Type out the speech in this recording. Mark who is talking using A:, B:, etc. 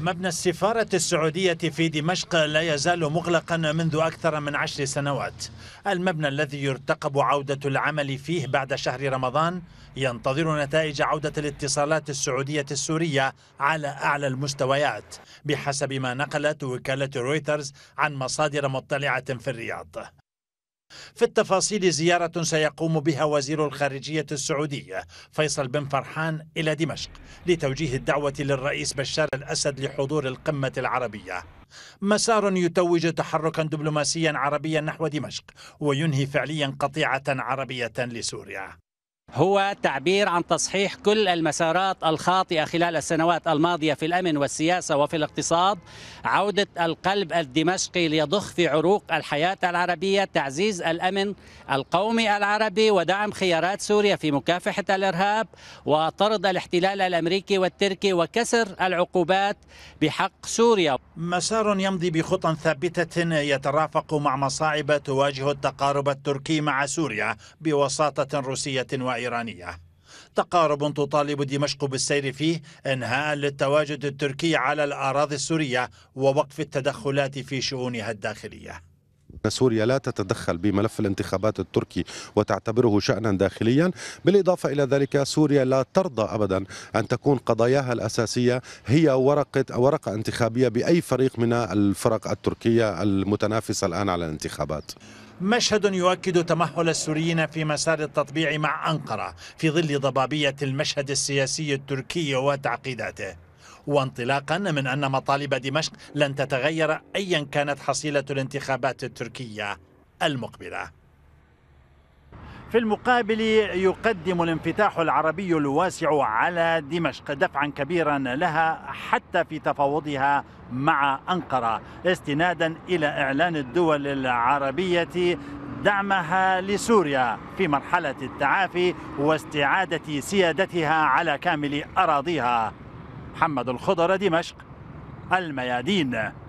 A: مبنى السفارة السعودية في دمشق لا يزال مغلقا منذ أكثر من عشر سنوات المبنى الذي يرتقب عودة العمل فيه بعد شهر رمضان ينتظر نتائج عودة الاتصالات السعودية السورية على أعلى المستويات بحسب ما نقلت وكالة رويترز عن مصادر مطلعة في الرياض في التفاصيل زيارة سيقوم بها وزير الخارجية السعودية فيصل بن فرحان إلى دمشق لتوجيه الدعوة للرئيس بشار الأسد لحضور القمة العربية مسار يتوج تحركا دبلوماسيا عربيا نحو دمشق وينهي فعليا قطيعة عربية لسوريا
B: هو تعبير عن تصحيح كل المسارات الخاطئه خلال السنوات الماضيه في الامن والسياسه وفي الاقتصاد، عوده القلب الدمشقي ليضخ في عروق الحياه العربيه، تعزيز الامن القومي العربي ودعم خيارات سوريا في مكافحه الارهاب وطرد الاحتلال الامريكي والتركي وكسر
A: العقوبات بحق سوريا. مسار يمضي بخطى ثابته يترافق مع مصاعب تواجه التقارب التركي مع سوريا بوساطه روسيه و إيرانية تقارب تطالب دمشق بالسير فيه انهاء للتواجد التركي على الاراضي السوريه ووقف التدخلات في شؤونها الداخليه
C: سوريا لا تتدخل بملف الانتخابات التركي وتعتبره شأنا داخليا بالإضافة إلى ذلك سوريا لا ترضى أبدا أن تكون قضاياها الأساسية هي ورقة ورقة انتخابية بأي فريق من الفرق التركية المتنافسة الآن على الانتخابات
A: مشهد يؤكد تمهل السوريين في مسار التطبيع مع أنقرة في ظل ضبابية المشهد السياسي التركي وتعقيداته وانطلاقا من أن مطالب دمشق لن تتغير أيا كانت حصيلة الانتخابات التركية المقبلة في المقابل يقدم الانفتاح العربي الواسع على دمشق دفعا كبيرا لها حتى في تفاوضها مع أنقرة استنادا إلى إعلان الدول العربية دعمها لسوريا في مرحلة التعافي واستعادة سيادتها على كامل أراضيها محمد الخضر دمشق الميادين